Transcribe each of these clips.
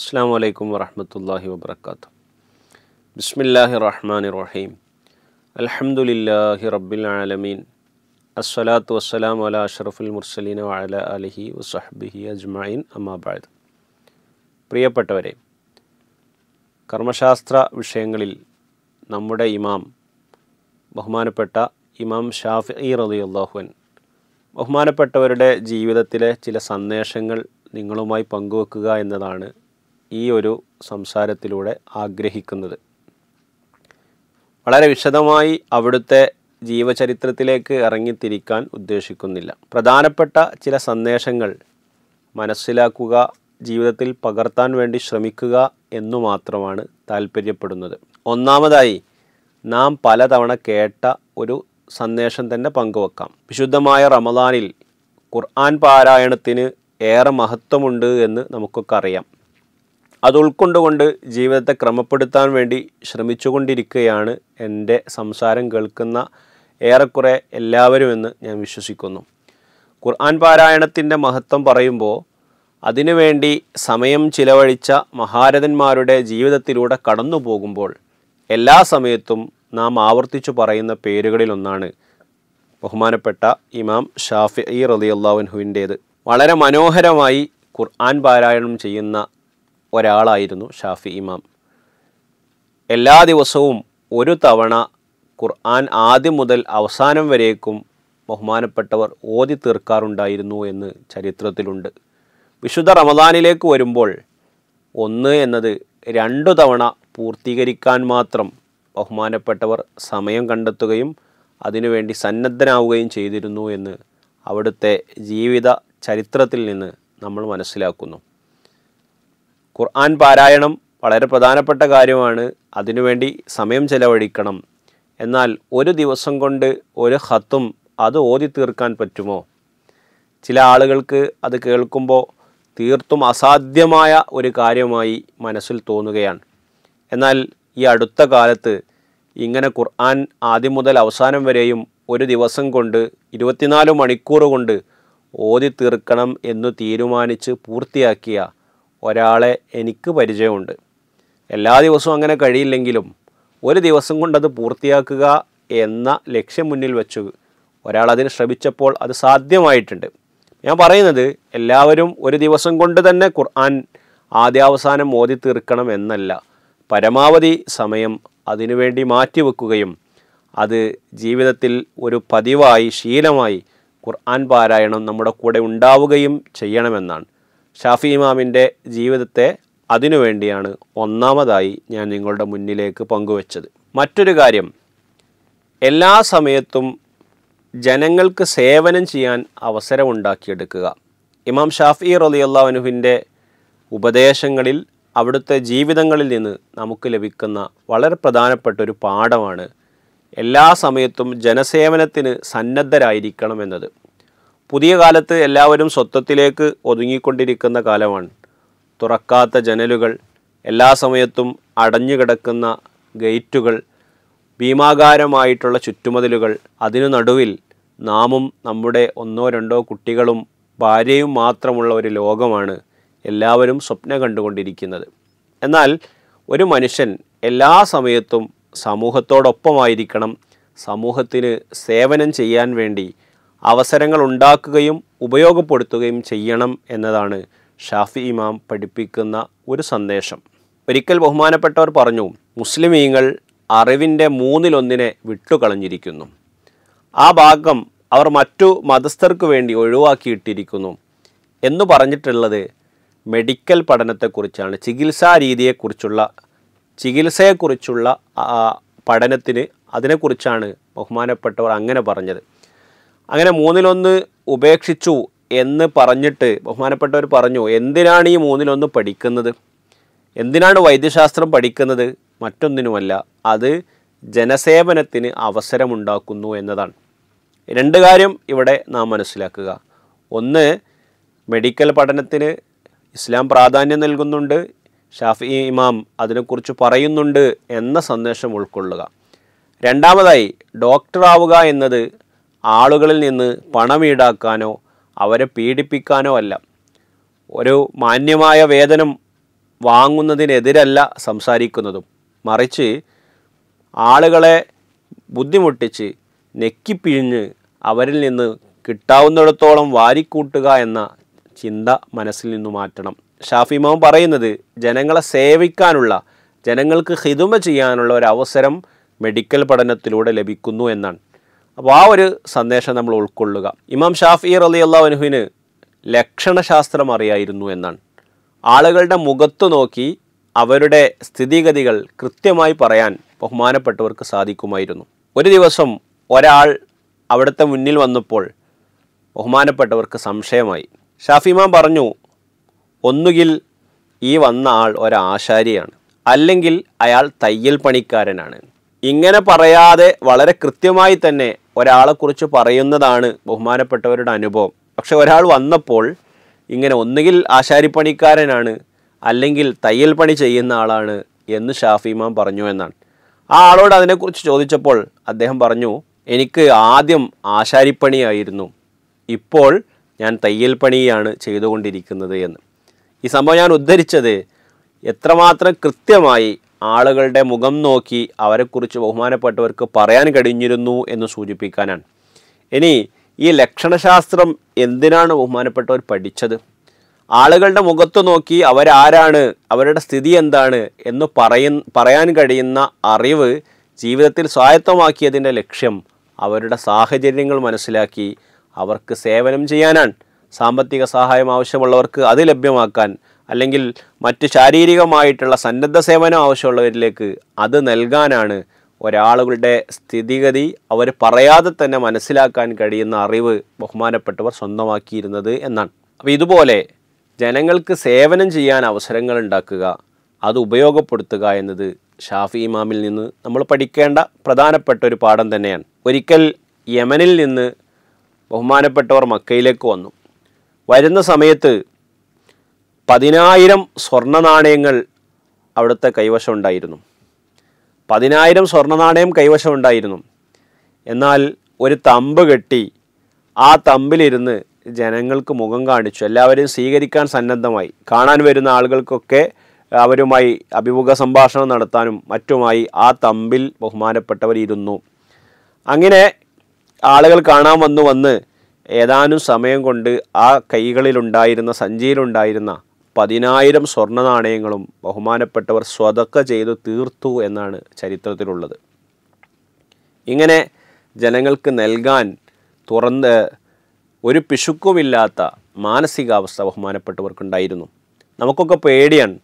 അസ്സാം വലൈക്കും വറഹമത്തല്ലാഹി വബർക്കാത്തു ബിസ്മില്ലാഹി റഹ്മാൻ റഹീം അലഹമുല്ലാഹി റബ്ബിൽ ആലമീൻ അസ്സലാത്തു വസ്സലാം അല അഷറഫുൽ മുർസലീൻ വഅല അലഹി വസഹബിഹി അജ്മൈൻ അമ്മാബാദ് പ്രിയപ്പെട്ടവരെ കർമ്മശാസ്ത്ര വിഷയങ്ങളിൽ നമ്മുടെ ഇമാം ബഹുമാനപ്പെട്ട ഇമാം ഷാഫി റളിയല്ലാഹുൻ ബഹുമാനപ്പെട്ടവരുടെ ജീവിതത്തിലെ ചില സന്ദേശങ്ങൾ നിങ്ങളുമായി പങ്കുവെക്കുക എന്നതാണ് ഈ ഒരു സംസാരത്തിലൂടെ ആഗ്രഹിക്കുന്നത് വളരെ വിശദമായി അവിടുത്തെ ജീവചരിത്രത്തിലേക്ക് ഇറങ്ങിത്തിരിക്കാൻ ഉദ്ദേശിക്കുന്നില്ല പ്രധാനപ്പെട്ട ചില സന്ദേശങ്ങൾ മനസ്സിലാക്കുക ജീവിതത്തിൽ പകർത്താൻ വേണ്ടി ശ്രമിക്കുക എന്നു മാത്രമാണ് താല്പര്യപ്പെടുന്നത് ഒന്നാമതായി നാം പലതവണ കേട്ട ഒരു സന്ദേശം തന്നെ പങ്കുവെക്കാം വിശുദ്ധമായ റമദാനിൽ ഖുർആൻ പാരായണത്തിന് ഏറെ മഹത്വമുണ്ട് എന്ന് നമുക്കൊക്കെ അറിയാം അത് ഉൾക്കൊണ്ടുകൊണ്ട് ജീവിതത്തെ ക്രമപ്പെടുത്താൻ വേണ്ടി ശ്രമിച്ചുകൊണ്ടിരിക്കുകയാണ് എൻ്റെ സംസാരം കേൾക്കുന്ന ഏറെക്കുറെ എല്ലാവരുമെന്ന് ഞാൻ വിശ്വസിക്കുന്നു ഖുർആൻ പാരായണത്തിൻ്റെ മഹത്വം പറയുമ്പോൾ അതിനുവേണ്ടി സമയം ചിലവഴിച്ച മഹാരഥന്മാരുടെ ജീവിതത്തിലൂടെ കടന്നു പോകുമ്പോൾ എല്ലാ സമയത്തും നാം ആവർത്തിച്ചു പറയുന്ന പേരുകളിലൊന്നാണ് ബഹുമാനപ്പെട്ട ഇമാം ഷാഫി റലിയല്ലാഹുവിൻ്റേത് വളരെ മനോഹരമായി ഖുർആൻ പാരായണം ചെയ്യുന്ന ഒരാളായിരുന്നു ഷാഫി ഇമാം എല്ലാ ദിവസവും ഒരു തവണ ഖുർആൻ ആദ്യം മുതൽ അവസാനം വരേക്കും ബഹുമാനപ്പെട്ടവർ ഓതി തീർക്കാറുണ്ടായിരുന്നു എന്ന് ചരിത്രത്തിലുണ്ട് വിശുദ്ധ റമദാനിലേക്ക് വരുമ്പോൾ ഒന്ന് എന്നത് രണ്ടു തവണ പൂർത്തീകരിക്കാൻ മാത്രം ബഹുമാനപ്പെട്ടവർ സമയം കണ്ടെത്തുകയും അതിനുവേണ്ടി സന്നദ്ധനാവുകയും ചെയ്തിരുന്നു എന്ന് അവിടുത്തെ ജീവിത ചരിത്രത്തിൽ നിന്ന് നമ്മൾ മനസ്സിലാക്കുന്നു ഖുർആൻ പാരായണം വളരെ പ്രധാനപ്പെട്ട കാര്യമാണ് അതിനുവേണ്ടി സമയം ചെലവഴിക്കണം എന്നാൽ ഒരു ദിവസം കൊണ്ട് ഒരു ഹത്തും അത് ഓതി തീർക്കാൻ പറ്റുമോ ചില ആളുകൾക്ക് അത് കേൾക്കുമ്പോൾ തീർത്തും അസാധ്യമായ ഒരു കാര്യമായി മനസ്സിൽ തോന്നുകയാണ് എന്നാൽ ഈ അടുത്ത കാലത്ത് ഇങ്ങനെ ഖുർആൻ ആദ്യം മുതൽ അവസാനം വരെയും ഒരു ദിവസം കൊണ്ട് ഇരുപത്തിനാല് മണിക്കൂർ കൊണ്ട് ഓതി തീർക്കണം എന്ന് തീരുമാനിച്ച് പൂർത്തിയാക്കിയ ഒരാളെ എനിക്ക് പരിചയമുണ്ട് എല്ലാ ദിവസവും അങ്ങനെ കഴിയില്ലെങ്കിലും ഒരു ദിവസം കൊണ്ടത് പൂർത്തിയാക്കുക എന്ന ലക്ഷ്യം മുന്നിൽ വെച്ചു ഒരാൾ അതിന് ശ്രമിച്ചപ്പോൾ അത് സാധ്യമായിട്ടുണ്ട് ഞാൻ പറയുന്നത് എല്ലാവരും ഒരു ദിവസം കൊണ്ട് തന്നെ ഖുർആൻ ആദ്യാവസാനം ഓതി തീർക്കണം എന്നല്ല പരമാവധി സമയം അതിനുവേണ്ടി മാറ്റിവെക്കുകയും അത് ജീവിതത്തിൽ ഒരു പതിവായി ശീലമായി ഖുർആൻ പാരായണം നമ്മുടെ കൂടെ ഉണ്ടാവുകയും ചെയ്യണമെന്നാണ് ഷാഫി ഇമാമിൻ്റെ ജീവിതത്തെ അതിനുവേണ്ടിയാണ് ഒന്നാമതായി ഞാൻ നിങ്ങളുടെ മുന്നിലേക്ക് പങ്കുവച്ചത് മറ്റൊരു കാര്യം എല്ലാ സമയത്തും ജനങ്ങൾക്ക് സേവനം ചെയ്യാൻ അവസരമുണ്ടാക്കിയെടുക്കുക ഇമാം ഷാഫി റലിയല്ലാനുഹിൻ്റെ ഉപദേശങ്ങളിൽ അവിടുത്തെ ജീവിതങ്ങളിൽ നിന്ന് നമുക്ക് ലഭിക്കുന്ന വളരെ പ്രധാനപ്പെട്ട ഒരു പാഠമാണ് എല്ലാ സമയത്തും ജനസേവനത്തിന് സന്നദ്ധരായിരിക്കണം എന്നത് പുതിയ കാലത്ത് എല്ലാവരും സ്വത്വത്തിലേക്ക് ഒതുങ്ങിക്കൊണ്ടിരിക്കുന്ന കാലമാണ് തുറക്കാത്ത ജനലുകൾ എല്ലാ സമയത്തും അടഞ്ഞുകിടക്കുന്ന ഗേറ്റുകൾ ഭീമാകാരമായിട്ടുള്ള ചുറ്റുമതിലുകൾ അതിനു നടുവിൽ നാമും നമ്മുടെ ഒന്നോ രണ്ടോ കുട്ടികളും ഭാര്യയും മാത്രമുള്ള ഒരു ലോകമാണ് എല്ലാവരും സ്വപ്നം കണ്ടുകൊണ്ടിരിക്കുന്നത് എന്നാൽ ഒരു മനുഷ്യൻ എല്ലാ സമയത്തും സമൂഹത്തോടൊപ്പമായിരിക്കണം സമൂഹത്തിന് സേവനം ചെയ്യാൻ വേണ്ടി അവസരങ്ങൾ ഉണ്ടാക്കുകയും ഉപയോഗപ്പെടുത്തുകയും ചെയ്യണം എന്നതാണ് ഷാഫി ഇമാം പഠിപ്പിക്കുന്ന ഒരു സന്ദേശം ഒരിക്കൽ ബഹുമാനപ്പെട്ടവർ പറഞ്ഞു മുസ്ലിമീങ്ങൾ അറിവിൻ്റെ മൂന്നിലൊന്നിനെ വിട്ടുകളഞ്ഞിരിക്കുന്നു ആ ഭാഗം അവർ മറ്റു മതസ്ഥർക്ക് വേണ്ടി ഒഴിവാക്കിയിട്ടിരിക്കുന്നു എന്ന് പറഞ്ഞിട്ടുള്ളത് മെഡിക്കൽ പഠനത്തെക്കുറിച്ചാണ് ചികിത്സാ രീതിയെക്കുറിച്ചുള്ള ചികിത്സയെക്കുറിച്ചുള്ള പഠനത്തിന് അതിനെക്കുറിച്ചാണ് ബഹുമാനപ്പെട്ടവർ അങ്ങനെ പറഞ്ഞത് അങ്ങനെ മൂന്നിലൊന്ന് ഉപേക്ഷിച്ചു എന്ന് പറഞ്ഞിട്ട് ബഹുമാനപ്പെട്ടവർ പറഞ്ഞു എന്തിനാണ് ഈ മൂന്നിലൊന്ന് പഠിക്കുന്നത് എന്തിനാണ് വൈദ്യശാസ്ത്രം പഠിക്കുന്നത് മറ്റൊന്നിനുമല്ല അത് ജനസേവനത്തിന് അവസരമുണ്ടാക്കുന്നു എന്നതാണ് രണ്ട് കാര്യം ഇവിടെ നാം മനസ്സിലാക്കുക ഒന്ന് മെഡിക്കൽ പഠനത്തിന് ഇസ്ലാം പ്രാധാന്യം നൽകുന്നുണ്ട് ഷാഫി ഇമാം അതിനെക്കുറിച്ച് പറയുന്നുണ്ട് എന്ന സന്ദേശം ഉൾക്കൊള്ളുക രണ്ടാമതായി ഡോക്ടറാവുക എന്നത് ആളുകളിൽ നിന്ന് പണം ഈടാക്കാനോ അവരെ പീഡിപ്പിക്കാനോ അല്ല ഒരു മാന്യമായ വേതനം വാങ്ങുന്നതിനെതിരല്ല സംസാരിക്കുന്നതും മറിച്ച് ആളുകളെ ബുദ്ധിമുട്ടിച്ച് നെക്കിപ്പിഴിഞ്ഞ് അവരിൽ നിന്ന് കിട്ടാവുന്നിടത്തോളം വാരിക്കൂട്ടുക എന്ന ചിന്ത മനസ്സിൽ നിന്ന് മാറ്റണം ഷാഫി ഇമാം പറയുന്നത് ജനങ്ങളെ സേവിക്കാനുള്ള ജനങ്ങൾക്ക് ഹിതുമ ചെയ്യാനുള്ള ഒരു അവസരം മെഡിക്കൽ പഠനത്തിലൂടെ ലഭിക്കുന്നു എന്നാണ് അപ്പോൾ ആ ഒരു സന്ദേശം നമ്മൾ ഉൾക്കൊള്ളുക ഇമാം ഷാഫി അലി അള്ളാഹുനുഹിന് ലക്ഷണശാസ്ത്രം അറിയായിരുന്നു എന്നാണ് ആളുകളുടെ മുഖത്തു നോക്കി അവരുടെ സ്ഥിതിഗതികൾ കൃത്യമായി പറയാൻ ബഹുമാനപ്പെട്ടവർക്ക് സാധിക്കുമായിരുന്നു ഒരു ദിവസം ഒരാൾ അവിടുത്തെ മുന്നിൽ വന്നപ്പോൾ ബഹുമാനപ്പെട്ടവർക്ക് സംശയമായി ഷാഫിമാൻ പറഞ്ഞു ഒന്നുകിൽ ഈ വന്ന ആൾ ഒരാശാരിയാണ് അല്ലെങ്കിൽ അയാൾ തയ്യൽ പണിക്കാരനാണ് ഇങ്ങനെ പറയാതെ വളരെ കൃത്യമായി തന്നെ ഒരാളെക്കുറിച്ച് പറയുന്നതാണ് ബഹുമാനപ്പെട്ടവരുടെ അനുഭവം പക്ഷെ ഒരാൾ വന്നപ്പോൾ ഇങ്ങനെ ഒന്നുകിൽ ആശാരിപ്പണിക്കാരനാണ് അല്ലെങ്കിൽ തയ്യൽ പണി ചെയ്യുന്ന ആളാണ് എന്ന് ഷാഫിമാൻ പറഞ്ഞു എന്നാണ് ആ ആളോട് അതിനെക്കുറിച്ച് ചോദിച്ചപ്പോൾ അദ്ദേഹം പറഞ്ഞു എനിക്ക് ആദ്യം ആശാരിപ്പണിയായിരുന്നു ഇപ്പോൾ ഞാൻ തയ്യൽ പണിയാണ് ചെയ്തുകൊണ്ടിരിക്കുന്നത് എന്ന് ഈ സംഭവം ഞാൻ ഉദ്ധരിച്ചത് എത്രമാത്രം കൃത്യമായി ആളുകളുടെ മുഖം നോക്കി അവരെക്കുറിച്ച് ബഹുമാനപ്പെട്ടവർക്ക് പറയാൻ കഴിഞ്ഞിരുന്നു എന്ന് സൂചിപ്പിക്കാനാണ് ഇനി ഈ ലക്ഷണശാസ്ത്രം എന്തിനാണ് ബഹുമാനപ്പെട്ടവർ പഠിച്ചത് ആളുകളുടെ മുഖത്ത് നോക്കി അവരാരാണ് അവരുടെ സ്ഥിതി എന്താണ് എന്ന് പറയ പറയാൻ കഴിയുന്ന അറിവ് ജീവിതത്തിൽ സ്വായത്തമാക്കിയതിൻ്റെ ലക്ഷ്യം അവരുടെ സാഹചര്യങ്ങൾ മനസ്സിലാക്കി അവർക്ക് സേവനം ചെയ്യാനാണ് സാമ്പത്തിക സഹായം ആവശ്യമുള്ളവർക്ക് അത് ലഭ്യമാക്കാൻ അല്ലെങ്കിൽ മറ്റ് ശാരീരികമായിട്ടുള്ള സന്നദ്ധ സേവനം ആവശ്യമുള്ളവരിലേക്ക് അത് നൽകാനാണ് ഒരാളുകളുടെ സ്ഥിതിഗതി അവർ പറയാതെ തന്നെ മനസ്സിലാക്കാൻ കഴിയുന്ന അറിവ് ബഹുമാനപ്പെട്ടവർ സ്വന്തമാക്കിയിരുന്നത് എന്നാണ് അപ്പോൾ ഇതുപോലെ ജനങ്ങൾക്ക് സേവനം ചെയ്യാൻ അവസരങ്ങൾ ഉണ്ടാക്കുക അത് ഉപയോഗപ്പെടുത്തുക എന്നത് ഷാഫി ഇമാമിൽ നിന്ന് നമ്മൾ പഠിക്കേണ്ട പ്രധാനപ്പെട്ട ഒരു പാഠം തന്നെയാണ് ഒരിക്കൽ യമനിൽ നിന്ന് ബഹുമാനപ്പെട്ടവർ മക്കയിലേക്ക് വന്നു വരുന്ന സമയത്ത് പതിനായിരം സ്വർണ്ണ നാണയങ്ങൾ അവിടുത്തെ കൈവശം ഉണ്ടായിരുന്നു പതിനായിരം സ്വർണ്ണ നാണയം കൈവശം ഉണ്ടായിരുന്നു എന്നാൽ ഒരു തമ്പ് കെട്ടി ആ തമ്പിലിരുന്ന് ജനങ്ങൾക്ക് മുഖം കാണിച്ചു എല്ലാവരെയും സ്വീകരിക്കാൻ സന്നദ്ധമായി കാണാൻ വരുന്ന ആളുകൾക്കൊക്കെ അവരുമായി അഭിമുഖ സംഭാഷണം നടത്താനും മറ്റുമായി ആ തമ്പിൽ ബഹുമാനപ്പെട്ടവരിരുന്നു അങ്ങനെ ആളുകൾ കാണാൻ വന്നു വന്ന് ഏതാനും സമയം കൊണ്ട് ആ കൈകളിലുണ്ടായിരുന്ന സഞ്ചിയിലുണ്ടായിരുന്ന പതിനായിരം സ്വർണ്ണ നാണയങ്ങളും ബഹുമാനപ്പെട്ടവർ സ്വതക്ക ചെയ്തു തീർത്തു എന്നാണ് ചരിത്രത്തിലുള്ളത് ഇങ്ങനെ ജനങ്ങൾക്ക് നൽകാൻ തുറന്ന് ഒരു പിശുക്കുമില്ലാത്ത മാനസികാവസ്ഥ ബഹുമാനപ്പെട്ടവർക്കുണ്ടായിരുന്നു നമുക്കൊക്കെ പേടിയാണ്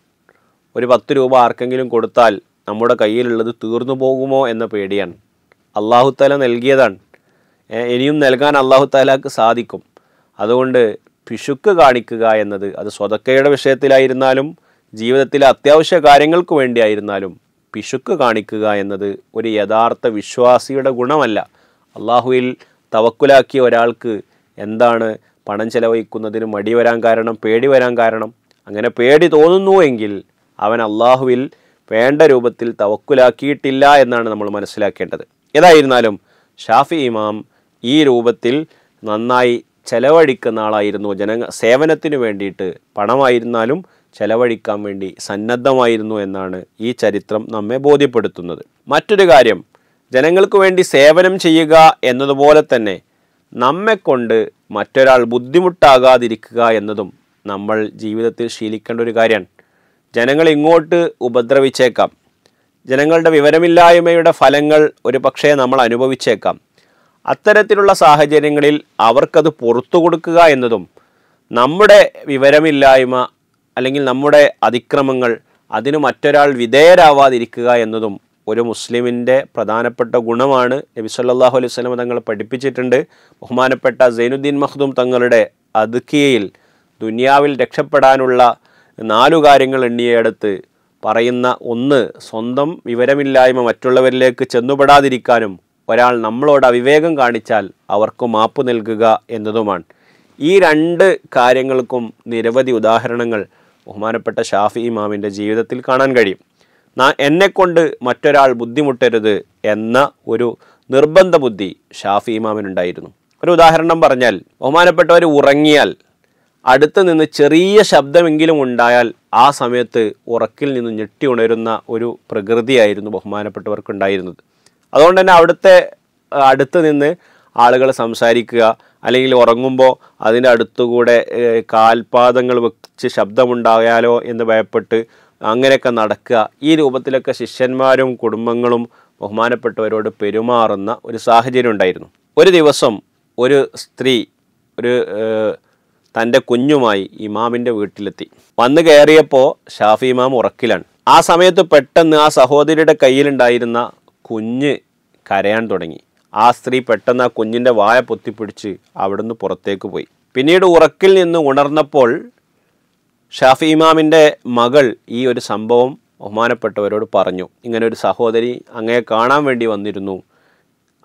ഒരു പത്ത് രൂപ ആർക്കെങ്കിലും കൊടുത്താൽ നമ്മുടെ കയ്യിലുള്ളത് തീർന്നു പോകുമോ എന്ന പേടിയാണ് അള്ളാഹുത്താല നൽകിയതാണ് ഇനിയും നൽകാൻ അള്ളാഹുത്താലാക്ക് സാധിക്കും അതുകൊണ്ട് പിശുക്ക് കാണിക്കുക എന്നത് അത് സ്വതക്കയുടെ വിഷയത്തിലായിരുന്നാലും ജീവിതത്തിലെ അത്യാവശ്യ കാര്യങ്ങൾക്ക് വേണ്ടിയായിരുന്നാലും പിശുക്ക് കാണിക്കുക എന്നത് ഒരു യഥാർത്ഥ വിശ്വാസിയുടെ ഗുണമല്ല അള്ളാഹുവിൽ തവക്കുലാക്കിയ ഒരാൾക്ക് എന്താണ് പണം ചെലവഴിക്കുന്നതിന് മടി വരാൻ കാരണം പേടി വരാൻ കാരണം അങ്ങനെ പേടി തോന്നുന്നുവെങ്കിൽ അവൻ അള്ളാഹുവിൽ വേണ്ട രൂപത്തിൽ തവക്കുലാക്കിയിട്ടില്ല എന്നാണ് നമ്മൾ മനസ്സിലാക്കേണ്ടത് ഏതായിരുന്നാലും ഷാഫി ഇമാം ഈ രൂപത്തിൽ നന്നായി ചെലവഴിക്കുന്ന ആളായിരുന്നു ജന സേവനത്തിന് വേണ്ടിയിട്ട് പണമായിരുന്നാലും ചെലവഴിക്കാൻ വേണ്ടി സന്നദ്ധമായിരുന്നു എന്നാണ് ഈ ചരിത്രം നമ്മെ ബോധ്യപ്പെടുത്തുന്നത് മറ്റൊരു കാര്യം ജനങ്ങൾക്ക് വേണ്ടി സേവനം ചെയ്യുക എന്നതുപോലെ തന്നെ നമ്മെക്കൊണ്ട് മറ്റൊരാൾ ബുദ്ധിമുട്ടാകാതിരിക്കുക എന്നതും നമ്മൾ ജീവിതത്തിൽ ശീലിക്കേണ്ട ഒരു കാര്യമാണ് ജനങ്ങൾ ഇങ്ങോട്ട് ഉപദ്രവിച്ചേക്കാം ജനങ്ങളുടെ വിവരമില്ലായ്മയുടെ ഫലങ്ങൾ ഒരു പക്ഷേ നമ്മൾ അനുഭവിച്ചേക്കാം അത്തരത്തിലുള്ള സാഹചര്യങ്ങളിൽ അവർക്കത് പുറത്തു കൊടുക്കുക എന്നതും നമ്മുടെ വിവരമില്ലായ്മ അല്ലെങ്കിൽ നമ്മുടെ അതിക്രമങ്ങൾ അതിന് മറ്റൊരാൾ വിധേയരാവാതിരിക്കുക എന്നതും ഒരു മുസ്ലിമിൻ്റെ പ്രധാനപ്പെട്ട ഗുണമാണ് നബി സല്ലാഹു അലൈഹി സ്വലമ തങ്ങൾ പഠിപ്പിച്ചിട്ടുണ്ട് ബഹുമാനപ്പെട്ട സൈനുദ്ദീൻ മഹ്ദും തങ്ങളുടെ അതുക്കിയയിൽ ദുനിയാവിൽ രക്ഷപ്പെടാനുള്ള നാലു കാര്യങ്ങൾ എണ്ണിയെടുത്ത് പറയുന്ന ഒന്ന് സ്വന്തം വിവരമില്ലായ്മ മറ്റുള്ളവരിലേക്ക് ചെന്നുപെടാതിരിക്കാനും ഒരാൾ നമ്മളോട് അവിവേകം കാണിച്ചാൽ അവർക്ക് മാപ്പ് നൽകുക എന്നതുമാണ് ഈ രണ്ട് കാര്യങ്ങൾക്കും നിരവധി ഉദാഹരണങ്ങൾ ബഹുമാനപ്പെട്ട ഷാഫി ഇമാമിൻ്റെ ജീവിതത്തിൽ കാണാൻ കഴിയും എന്നെക്കൊണ്ട് മറ്റൊരാൾ ബുദ്ധിമുട്ടരുത് എന്ന ഒരു നിർബന്ധ ബുദ്ധി ഷാഫി ഇമാമിനുണ്ടായിരുന്നു ഒരു ഉദാഹരണം പറഞ്ഞാൽ ബഹുമാനപ്പെട്ടവർ ഉറങ്ങിയാൽ അടുത്ത് നിന്ന് ചെറിയ ശബ്ദമെങ്കിലും ഉണ്ടായാൽ ആ സമയത്ത് ഉറക്കിൽ നിന്ന് ഞെട്ടി ഉണരുന്ന ഒരു പ്രകൃതിയായിരുന്നു ബഹുമാനപ്പെട്ടവർക്കുണ്ടായിരുന്നത് അതുകൊണ്ട് തന്നെ അവിടുത്തെ അടുത്ത് നിന്ന് ആളുകൾ സംസാരിക്കുക അല്ലെങ്കിൽ ഉറങ്ങുമ്പോൾ അതിൻ്റെ അടുത്തുകൂടെ കാൽപാദങ്ങൾ വെച്ച് ശബ്ദമുണ്ടായാലോ എന്ന് ഭയപ്പെട്ട് അങ്ങനെയൊക്കെ നടക്കുക ഈ രൂപത്തിലൊക്കെ ശിഷ്യന്മാരും കുടുംബങ്ങളും ബഹുമാനപ്പെട്ടവരോട് പെരുമാറുന്ന ഒരു സാഹചര്യം ഉണ്ടായിരുന്നു ഒരു ദിവസം ഒരു സ്ത്രീ ഒരു തൻ്റെ കുഞ്ഞുമായി ഇമാമിൻ്റെ വീട്ടിലെത്തി വന്നു കയറിയപ്പോൾ ഷാഫി ഇമാം ഉറക്കിലാണ് ആ സമയത്ത് പെട്ടെന്ന് ആ സഹോദരിയുടെ കയ്യിലുണ്ടായിരുന്ന കുഞ്ഞ് കരയാൻ തുടങ്ങി ആ സ്ത്രീ പെട്ടെന്ന് ആ കുഞ്ഞിൻ്റെ വായ പൊത്തിപ്പിടിച്ച് അവിടുന്ന് പുറത്തേക്ക് പോയി പിന്നീട് ഉറക്കിൽ നിന്ന് ഉണർന്നപ്പോൾ ഷാഫി ഇമാമിൻ്റെ മകൾ ഈ ഒരു സംഭവം ബഹുമാനപ്പെട്ടവരോട് പറഞ്ഞു ഇങ്ങനെ ഒരു സഹോദരി അങ്ങയെ കാണാൻ വേണ്ടി വന്നിരുന്നു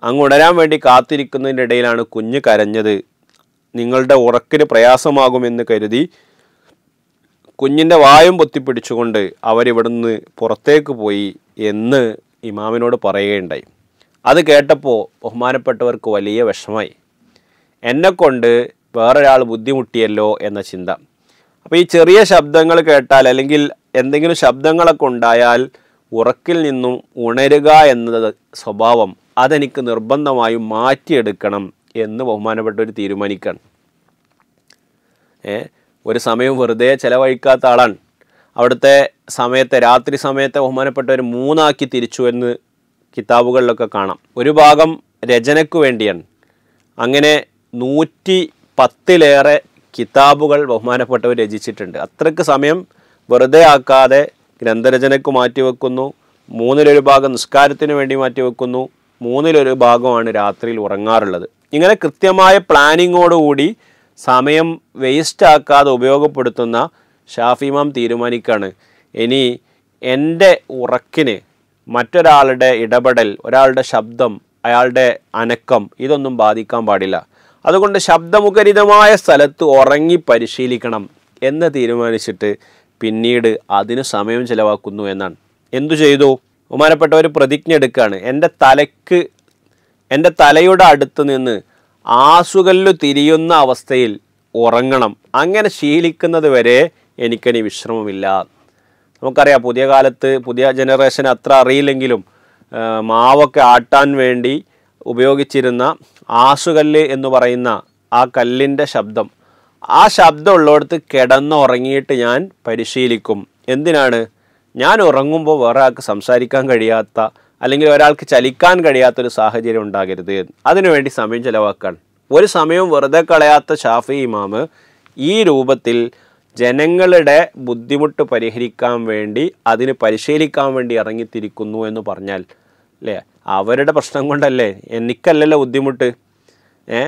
അങ്ങ് ഉണരാൻ വേണ്ടി കാത്തിരിക്കുന്നതിൻ്റെ ഇടയിലാണ് കുഞ്ഞ് കരഞ്ഞത് നിങ്ങളുടെ ഉറക്കിന് പ്രയാസമാകുമെന്ന് കരുതി കുഞ്ഞിൻ്റെ വായും പൊത്തിപ്പിടിച്ചുകൊണ്ട് അവരിവിടുന്ന് പുറത്തേക്ക് പോയി എന്ന് ഇമാമിനോട് പറയുകയുണ്ടായി അത് കേട്ടപ്പോൾ ബഹുമാനപ്പെട്ടവർക്ക് വലിയ വിഷമായി എന്നെക്കൊണ്ട് വേറൊരാൾ ബുദ്ധിമുട്ടിയല്ലോ എന്ന ചിന്ത അപ്പോൾ ഈ ചെറിയ ശബ്ദങ്ങൾ കേട്ടാൽ അല്ലെങ്കിൽ എന്തെങ്കിലും ശബ്ദങ്ങളൊക്കെ ഉണ്ടായാൽ ഉറക്കിൽ നിന്നും ഉണരുക എന്നത് സ്വഭാവം അതെനിക്ക് നിർബന്ധമായും മാറ്റിയെടുക്കണം എന്ന് ബഹുമാനപ്പെട്ടവർ തീരുമാനിക്കാൻ ഏ ഒരു സമയം വെറുതെ ചിലവഴിക്കാത്ത ആളാണ് അവിടുത്തെ സമയത്തെ രാത്രി സമയത്തെ ബഹുമാനപ്പെട്ടവർ മൂന്നാക്കി തിരിച്ചു എന്ന് കിതാബുകളിലൊക്കെ കാണാം ഒരു ഭാഗം രചനയ്ക്കു വേണ്ടിയാണ് അങ്ങനെ നൂറ്റി പത്തിലേറെ കിതാബുകൾ ബഹുമാനപ്പെട്ടവർ രചിച്ചിട്ടുണ്ട് അത്രയ്ക്ക് സമയം വെറുതെ ആക്കാതെ ഗ്രന്ഥരചനയ്ക്ക് മാറ്റിവെക്കുന്നു മൂന്നിലൊരു ഭാഗം നിസ്കാരത്തിന് വേണ്ടി മാറ്റിവെക്കുന്നു മൂന്നിലൊരു ഭാഗമാണ് രാത്രിയിൽ ഉറങ്ങാറുള്ളത് ഇങ്ങനെ കൃത്യമായ പ്ലാനിങ്ങോടുകൂടി സമയം വേസ്റ്റ് ആക്കാതെ ഉപയോഗപ്പെടുത്തുന്ന ഷാഫി ഇമാം തീരുമാനിക്കുകയാണ് ഇനി എൻ്റെ ഉറക്കിന് മറ്റൊരാളുടെ ഇടപെടൽ ഒരാളുടെ ശബ്ദം അയാളുടെ അനക്കം ഇതൊന്നും ബാധിക്കാൻ പാടില്ല അതുകൊണ്ട് ശബ്ദമുഖരിതമായ സ്ഥലത്ത് ഉറങ്ങി പരിശീലിക്കണം എന്ന് തീരുമാനിച്ചിട്ട് പിന്നീട് അതിന് സമയം ചിലവാക്കുന്നു എന്നാണ് എന്തു ചെയ്തു ബഹുമാനപ്പെട്ട ഒരു പ്രതിജ്ഞ എടുക്കുകയാണ് എൻ്റെ തലയ്ക്ക് എൻ്റെ തലയുടെ അടുത്ത് നിന്ന് ആസുകല്ലു തിരിയുന്ന അവസ്ഥയിൽ ഉറങ്ങണം അങ്ങനെ ശീലിക്കുന്നത് വരെ എനിക്കനി വിശ്രമമില്ല നമുക്കറിയാം പുതിയ കാലത്ത് പുതിയ ജനറേഷൻ അത്ര അറിയില്ലെങ്കിലും മാവൊക്കെ ആട്ടാൻ വേണ്ടി ഉപയോഗിച്ചിരുന്ന ആശുകല്ല് എന്ന് പറയുന്ന ആ കല്ലിൻ്റെ ശബ്ദം ആ ശബ്ദം ഉള്ളിടത്ത് കിടന്നുറങ്ങിയിട്ട് ഞാൻ പരിശീലിക്കും എന്തിനാണ് ഞാൻ ഉറങ്ങുമ്പോൾ വേറെ ആൾക്ക് സംസാരിക്കാൻ കഴിയാത്ത അല്ലെങ്കിൽ ഒരാൾക്ക് ചലിക്കാൻ കഴിയാത്തൊരു സാഹചര്യം ഉണ്ടാകരുത് അതിനുവേണ്ടി സമയം ചിലവാക്കാൻ ഒരു സമയവും വെറുതെ കളയാത്ത ഷാഫി ഇമാമ് ഈ രൂപത്തിൽ ജനങ്ങളുടെ ബുദ്ധിമുട്ട് പരിഹരിക്കാൻ വേണ്ടി അതിന് പരിശീലിക്കാൻ വേണ്ടി ഇറങ്ങിത്തിരിക്കുന്നു എന്ന് പറഞ്ഞാൽ അല്ലേ അവരുടെ പ്രശ്നം കൊണ്ടല്ലേ എനിക്കല്ലല്ലോ ബുദ്ധിമുട്ട് ഏ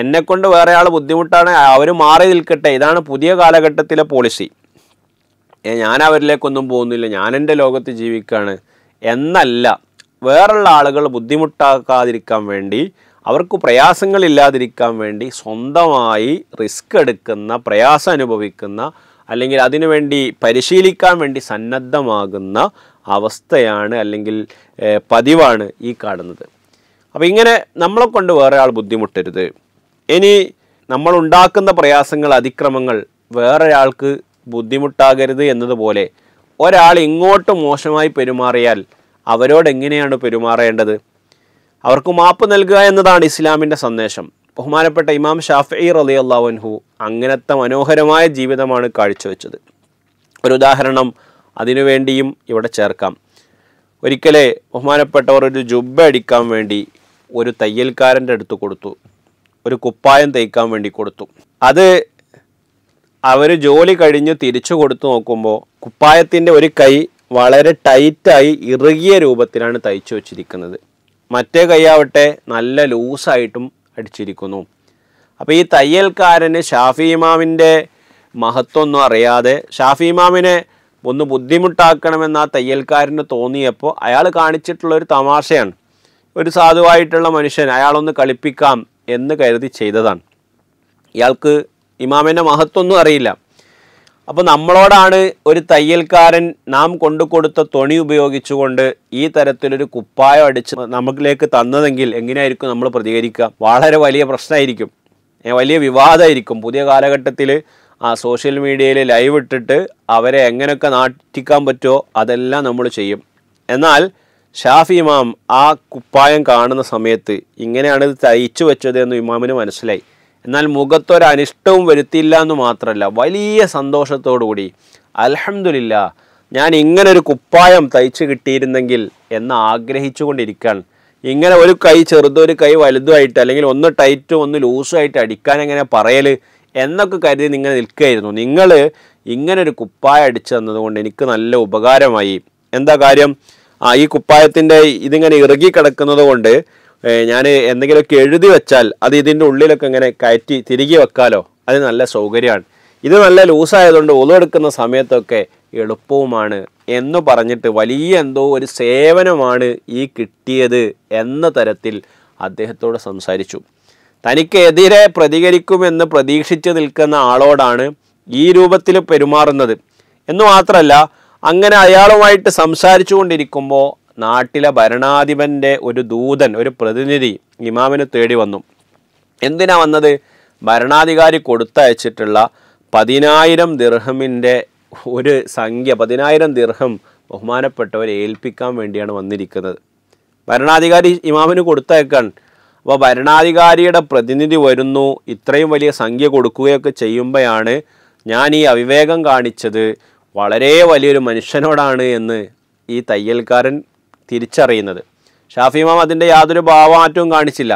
എന്നെക്കൊണ്ട് വേറെ ആൾ ബുദ്ധിമുട്ടാണ് അവർ മാറി നിൽക്കട്ടെ ഇതാണ് പുതിയ കാലഘട്ടത്തിലെ പോളിസി ഏ ഞാൻ അവരിലേക്കൊന്നും പോകുന്നില്ല ഞാൻ എൻ്റെ ലോകത്ത് ജീവിക്കുകയാണ് എന്നല്ല വേറുള്ള ആളുകൾ ബുദ്ധിമുട്ടാക്കാതിരിക്കാൻ വേണ്ടി അവർക്ക് പ്രയാസങ്ങളില്ലാതിരിക്കാൻ വേണ്ടി സ്വന്തമായി റിസ്ക് എടുക്കുന്ന പ്രയാസം അനുഭവിക്കുന്ന അല്ലെങ്കിൽ അതിനുവേണ്ടി പരിശീലിക്കാൻ വേണ്ടി സന്നദ്ധമാകുന്ന അവസ്ഥയാണ് അല്ലെങ്കിൽ പതിവാണ് ഈ കാണുന്നത് അപ്പോൾ ഇങ്ങനെ നമ്മളെ കൊണ്ട് വേറെ ആൾ ബുദ്ധിമുട്ടരുത് ഇനി നമ്മളുണ്ടാക്കുന്ന പ്രയാസങ്ങൾ അതിക്രമങ്ങൾ വേറൊരാൾക്ക് ബുദ്ധിമുട്ടാകരുത് എന്നതുപോലെ ഒരാൾ ഇങ്ങോട്ട് മോശമായി പെരുമാറിയാൽ അവരോട് എങ്ങനെയാണ് പെരുമാറേണ്ടത് അവർക്ക് മാപ്പ് നൽകുക എന്നതാണ് ഇസ്ലാമിൻ്റെ സന്ദേശം ബഹുമാനപ്പെട്ട ഇമാം ഷാഫി റലി അള്ളാഹുൻഹു അങ്ങനത്തെ മനോഹരമായ ജീവിതമാണ് കാഴ്ചവെച്ചത് ഒരു ഉദാഹരണം അതിനുവേണ്ടിയും ഇവിടെ ചേർക്കാം ഒരിക്കലേ ബഹുമാനപ്പെട്ടവർ ഒരു ജുബ്ബ അടിക്കാൻ വേണ്ടി ഒരു തയ്യൽക്കാരൻ്റെ അടുത്ത് കൊടുത്തു ഒരു കുപ്പായം തയ്ക്കാൻ വേണ്ടി കൊടുത്തു അത് അവർ ജോലി കഴിഞ്ഞ് തിരിച്ചു കൊടുത്തു നോക്കുമ്പോൾ കുപ്പായത്തിൻ്റെ ഒരു കൈ വളരെ ടൈറ്റായി ഇറുകിയ രൂപത്തിലാണ് തയ്ച്ചു വച്ചിരിക്കുന്നത് മറ്റേ കൈയാവട്ടെ നല്ല ലൂസായിട്ടും അടിച്ചിരിക്കുന്നു അപ്പോൾ ഈ തയ്യൽക്കാരന് ഷാഫി ഇമാമിൻ്റെ മഹത്വമൊന്നും അറിയാതെ ഷാഫി ഇമാമിനെ ഒന്ന് ബുദ്ധിമുട്ടാക്കണമെന്ന് ആ തയ്യൽക്കാരന് തോന്നിയപ്പോൾ അയാൾ കാണിച്ചിട്ടുള്ള ഒരു തമാശയാണ് ഒരു സാധുവായിട്ടുള്ള മനുഷ്യൻ അയാളൊന്ന് കളിപ്പിക്കാം എന്ന് കരുതി ചെയ്തതാണ് ഇയാൾക്ക് ഇമാമിൻ്റെ മഹത്വമൊന്നും അറിയില്ല അപ്പോൾ നമ്മളോടാണ് ഒരു തയ്യൽക്കാരൻ നാം കൊണ്ടു കൊടുത്ത തുണി ഉപയോഗിച്ചുകൊണ്ട് ഈ തരത്തിലൊരു കുപ്പായം അടിച്ച് നമുക്കിലേക്ക് തന്നതെങ്കിൽ എങ്ങനെയായിരിക്കും നമ്മൾ പ്രതികരിക്കുക വളരെ വലിയ പ്രശ്നമായിരിക്കും വലിയ വിവാദമായിരിക്കും പുതിയ കാലഘട്ടത്തിൽ ആ സോഷ്യൽ മീഡിയയിൽ ലൈവ് ഇട്ടിട്ട് അവരെ എങ്ങനെയൊക്കെ നാട്ടിക്കാൻ പറ്റുമോ അതെല്ലാം നമ്മൾ ചെയ്യും എന്നാൽ ഷാഫി ഇമാം ആ കുപ്പായം കാണുന്ന സമയത്ത് ഇങ്ങനെയാണ് ഇത് തയ്ച്ചു വെച്ചത് എന്ന് ഇമാമിന് മനസ്സിലായി എന്നാൽ മുഖത്തൊരനിഷ്ടവും വരുത്തിയില്ല എന്ന് മാത്രമല്ല വലിയ സന്തോഷത്തോടുകൂടി അലഹമില്ല ഞാൻ ഇങ്ങനൊരു കുപ്പായം തയ്ച്ചു കിട്ടിയിരുന്നെങ്കിൽ എന്ന് ആഗ്രഹിച്ചുകൊണ്ടിരിക്കുകയാണ് ഇങ്ങനെ ഒരു കൈ ചെറുതൊരു കൈ വലുതുമായിട്ട് അല്ലെങ്കിൽ ഒന്ന് ടൈറ്റും ഒന്ന് ലൂസുമായിട്ട് അടിക്കാൻ എങ്ങനെ പറയൽ എന്നൊക്കെ കരുതി നിങ്ങൾ നിൽക്കുകയായിരുന്നു നിങ്ങൾ ഇങ്ങനൊരു കുപ്പായ അടിച്ചു തന്നതുകൊണ്ട് എനിക്ക് നല്ല ഉപകാരമായി എന്താ കാര്യം ആ ഈ കുപ്പായത്തിൻ്റെ ഇതിങ്ങനെ ഇറുകി കിടക്കുന്നത് കൊണ്ട് ഞാൻ എന്തെങ്കിലുമൊക്കെ എഴുതി വെച്ചാൽ അത് ഇതിൻ്റെ ഉള്ളിലൊക്കെ ഇങ്ങനെ കയറ്റി തിരികെ വെക്കാലോ അത് നല്ല സൗകര്യമാണ് ഇത് നല്ല ലൂസായതുകൊണ്ട് ഒതുവെടുക്കുന്ന സമയത്തൊക്കെ എളുപ്പവുമാണ് എന്ന് പറഞ്ഞിട്ട് വലിയ എന്തോ ഒരു സേവനമാണ് ഈ കിട്ടിയത് എന്ന തരത്തിൽ അദ്ദേഹത്തോട് സംസാരിച്ചു തനിക്കെതിരെ പ്രതികരിക്കുമെന്ന് പ്രതീക്ഷിച്ച് നിൽക്കുന്ന ആളോടാണ് ഈ രൂപത്തിൽ പെരുമാറുന്നത് എന്ന് മാത്രമല്ല അങ്ങനെ അയാളുമായിട്ട് സംസാരിച്ചു കൊണ്ടിരിക്കുമ്പോൾ നാട്ടിലെ ഭരണാധിപൻ്റെ ഒരു ദൂതൻ ഒരു പ്രതിനിധി ഇമാമിന് തേടി വന്നു എന്തിനാ വന്നത് ഭരണാധികാരി കൊടുത്തയച്ചിട്ടുള്ള പതിനായിരം ദിർഹമിൻ്റെ ഒരു സംഖ്യ പതിനായിരം ദിർഹം ബഹുമാനപ്പെട്ടവരെ ഏൽപ്പിക്കാൻ വേണ്ടിയാണ് വന്നിരിക്കുന്നത് ഭരണാധികാരി ഇമാമിന് കൊടുത്തയക്കാൻ അപ്പോൾ ഭരണാധികാരിയുടെ പ്രതിനിധി വരുന്നു ഇത്രയും വലിയ സംഖ്യ കൊടുക്കുകയൊക്കെ ചെയ്യുമ്പോഴാണ് ഞാൻ ഈ അവിവേകം കാണിച്ചത് വളരെ വലിയൊരു മനുഷ്യനോടാണ് എന്ന് ഈ തയ്യൽക്കാരൻ തിരിച്ചറിയുന്നത് ഷാഫി ഇമാം അതിൻ്റെ യാതൊരു ഭാവമാറ്റവും കാണിച്ചില്ല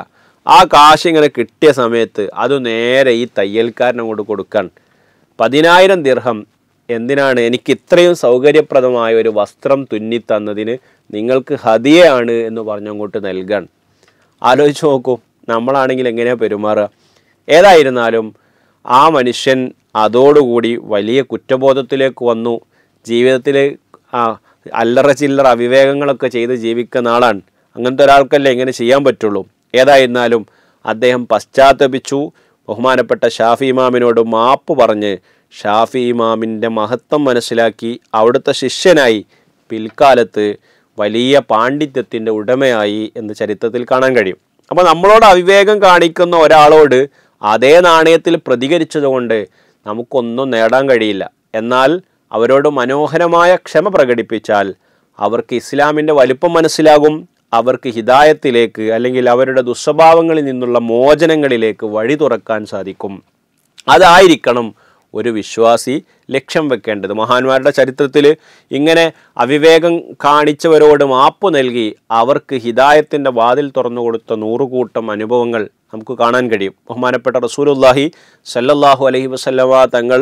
ആ കാശ് ഇങ്ങനെ കിട്ടിയ സമയത്ത് അത് നേരെ ഈ തയ്യൽക്കാരനെ കൊണ്ട് കൊടുക്കാൻ പതിനായിരം ദിർഹം എന്തിനാണ് എനിക്ക് ഇത്രയും സൗകര്യപ്രദമായ ഒരു വസ്ത്രം തുന്നി തന്നതിന് നിങ്ങൾക്ക് ഹതിയാണ് എന്ന് പറഞ്ഞങ്ങോട്ട് നൽകാൻ ആലോചിച്ച് നോക്കൂ നമ്മളാണെങ്കിൽ എങ്ങനെയാണ് പെരുമാറുക ഏതായിരുന്നാലും ആ മനുഷ്യൻ അതോടുകൂടി വലിയ കുറ്റബോധത്തിലേക്ക് വന്നു ജീവിതത്തിൽ ആ അല്ലറ ചില്ലറ വിവേകങ്ങളൊക്കെ ചെയ്ത് ജീവിക്കുന്ന ആളാണ് അങ്ങനത്തെ ഒരാൾക്കല്ലേ ഇങ്ങനെ ചെയ്യാൻ പറ്റുള്ളൂ ഏതായിരുന്നാലും അദ്ദേഹം പശ്ചാത്തപിച്ചു ബഹുമാനപ്പെട്ട ഷാഫി ഇമാമിനോട് മാപ്പ് പറഞ്ഞ് ഷാഫി ഇമാമിൻ്റെ മഹത്വം മനസ്സിലാക്കി അവിടുത്തെ ശിഷ്യനായി പിൽക്കാലത്ത് വലിയ പാണ്ഡിത്യത്തിൻ്റെ ഉടമയായി എന്ന് ചരിത്രത്തിൽ കാണാൻ കഴിയും അപ്പോൾ നമ്മളോട് അവിവേകം കാണിക്കുന്ന ഒരാളോട് അതേ നാണയത്തിൽ പ്രതികരിച്ചതുകൊണ്ട് നമുക്കൊന്നും നേടാൻ കഴിയില്ല എന്നാൽ അവരോട് മനോഹരമായ ക്ഷമ പ്രകടിപ്പിച്ചാൽ അവർക്ക് ഇസ്ലാമിൻ്റെ വലുപ്പം മനസ്സിലാകും അവർക്ക് ഹിദായത്തിലേക്ക് അല്ലെങ്കിൽ അവരുടെ ദുസ്വഭാവങ്ങളിൽ നിന്നുള്ള മോചനങ്ങളിലേക്ക് വഴി തുറക്കാൻ സാധിക്കും അതായിരിക്കണം ഒരു വിശ്വാസി ലക്ഷ്യം വെക്കേണ്ടത് മഹാന്മാരുടെ ചരിത്രത്തിൽ ഇങ്ങനെ അവിവേകം കാണിച്ചവരോട് മാപ്പ് നൽകി അവർക്ക് ഹിതായത്തിൻ്റെ വാതിൽ തുറന്നു കൊടുത്ത നൂറുകൂട്ടം അനുഭവങ്ങൾ നമുക്ക് കാണാൻ കഴിയും ബഹുമാനപ്പെട്ട റസൂലുല്ലാഹി സല്ലാഹു അലഹി വസല്ലമ തങ്ങൾ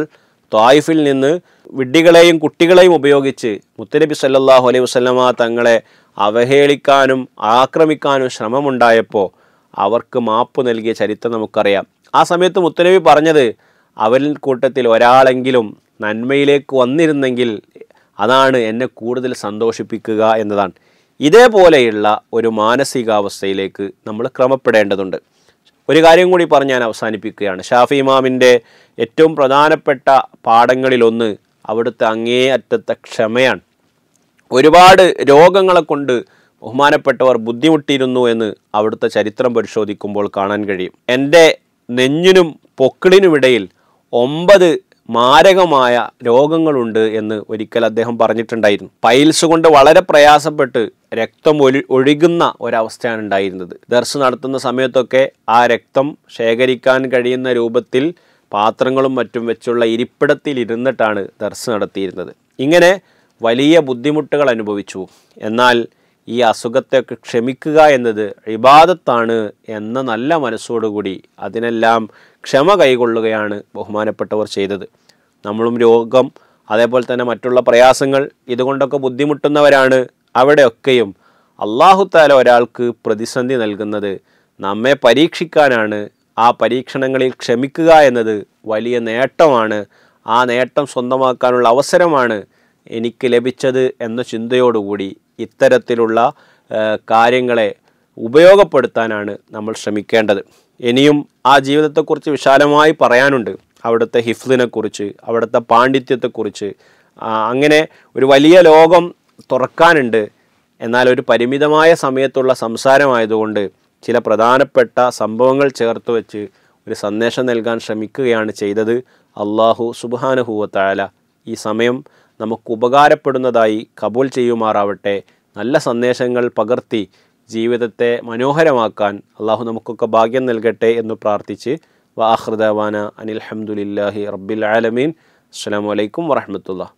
ത്വായിഫിൽ നിന്ന് വിഡ്ഢികളെയും കുട്ടികളെയും ഉപയോഗിച്ച് മുത്തനബി സല്ലാഹു അലൈഹി വസ്ലമ തങ്ങളെ അവഹേളിക്കാനും ആക്രമിക്കാനും ശ്രമമുണ്ടായപ്പോൾ അവർക്ക് മാപ്പ് നൽകിയ ചരിത്രം നമുക്കറിയാം ആ സമയത്ത് മുത്തനബി പറഞ്ഞത് അവരിൽ കൂട്ടത്തിൽ ഒരാളെങ്കിലും നന്മയിലേക്ക് വന്നിരുന്നെങ്കിൽ അതാണ് എന്നെ കൂടുതൽ സന്തോഷിപ്പിക്കുക എന്നതാണ് ഇതേപോലെയുള്ള ഒരു മാനസികാവസ്ഥയിലേക്ക് നമ്മൾ ക്രമപ്പെടേണ്ടതുണ്ട് ഒരു കാര്യം കൂടി പറഞ്ഞ് ഞാൻ അവസാനിപ്പിക്കുകയാണ് ഷാഫി ഇമാമിൻ്റെ ഏറ്റവും പ്രധാനപ്പെട്ട പാഠങ്ങളിലൊന്ന് അവിടുത്തെ അങ്ങേ അറ്റത്തെ ക്ഷമയാണ് ഒരുപാട് രോഗങ്ങളെ കൊണ്ട് ബഹുമാനപ്പെട്ടവർ ബുദ്ധിമുട്ടിയിരുന്നു എന്ന് അവിടുത്തെ ചരിത്രം പരിശോധിക്കുമ്പോൾ കാണാൻ കഴിയും എൻ്റെ നെഞ്ഞിനും പൊക്കിളിനുമിടയിൽ ഒമ്പത് മാരകമായ രോഗങ്ങളുണ്ട് എന്ന് ഒരിക്കൽ അദ്ദേഹം പറഞ്ഞിട്ടുണ്ടായിരുന്നു പൈൽസ് കൊണ്ട് വളരെ പ്രയാസപ്പെട്ട് രക്തം ഒഴി ഒഴുകുന്ന ഒരവസ്ഥയാണ് ഉണ്ടായിരുന്നത് ദർസ് നടത്തുന്ന സമയത്തൊക്കെ ആ രക്തം ശേഖരിക്കാൻ കഴിയുന്ന രൂപത്തിൽ പാത്രങ്ങളും മറ്റും വെച്ചുള്ള ഇരിപ്പിടത്തിൽ ഇരുന്നിട്ടാണ് ദർസ് നടത്തിയിരുന്നത് ഇങ്ങനെ വലിയ ബുദ്ധിമുട്ടുകൾ അനുഭവിച്ചു എന്നാൽ ഈ അസുഖത്തെ ക്ഷമിക്കുക എന്നത് ഇബാദത്താണ് എന്ന നല്ല മനസ്സോടുകൂടി അതിനെല്ലാം ക്ഷമ കൈകൊള്ളുകയാണ് ബഹുമാനപ്പെട്ടവർ ചെയ്തത് നമ്മളും രോഗം അതേപോലെ തന്നെ മറ്റുള്ള പ്രയാസങ്ങൾ ഇതുകൊണ്ടൊക്കെ ബുദ്ധിമുട്ടുന്നവരാണ് അവിടെയൊക്കെയും അള്ളാഹുത്താല ഒരാൾക്ക് പ്രതിസന്ധി നൽകുന്നത് നമ്മെ പരീക്ഷിക്കാനാണ് ആ പരീക്ഷണങ്ങളിൽ ക്ഷമിക്കുക എന്നത് വലിയ നേട്ടമാണ് ആ നേട്ടം സ്വന്തമാക്കാനുള്ള അവസരമാണ് എനിക്ക് ലഭിച്ചത് എന്ന ചിന്തയോടുകൂടി ഇത്തരത്തിലുള്ള കാര്യങ്ങളെ ഉപയോഗപ്പെടുത്താനാണ് നമ്മൾ ശ്രമിക്കേണ്ടത് ഇനിയും ആ ജീവിതത്തെക്കുറിച്ച് വിശാലമായി പറയാനുണ്ട് അവിടുത്തെ ഹിഫ്ലിനെക്കുറിച്ച് അവിടുത്തെ പാണ്ഡിത്യത്തെക്കുറിച്ച് അങ്ങനെ ഒരു വലിയ ലോകം തുറക്കാനുണ്ട് എന്നാൽ ഒരു പരിമിതമായ സമയത്തുള്ള സംസാരമായതുകൊണ്ട് ചില പ്രധാനപ്പെട്ട സംഭവങ്ങൾ ചേർത്ത് വെച്ച് ഒരു സന്ദേശം നൽകാൻ ശ്രമിക്കുകയാണ് ചെയ്തത് അള്ളാഹു സുബാനുഹൂവത്തായാല ഈ സമയം നമുക്ക് ഉപകാരപ്പെടുന്നതായി കബൂൽ ചെയ്യുമാറാവട്ടെ നല്ല സന്ദേശങ്ങൾ പകർത്തി ജീവിതത്തെ മനോഹരമാക്കാൻ അള്ളാഹു നമുക്കൊക്കെ ഭാഗ്യം നൽകട്ടെ എന്ന് പ്രാർത്ഥിച്ച് അനിൽ അഹമ്മദുലില്ലാഹി റബ്ബിൽ ആലമീൻ അസ്സാം വലൈക്കും വാഹമത്തുള്ള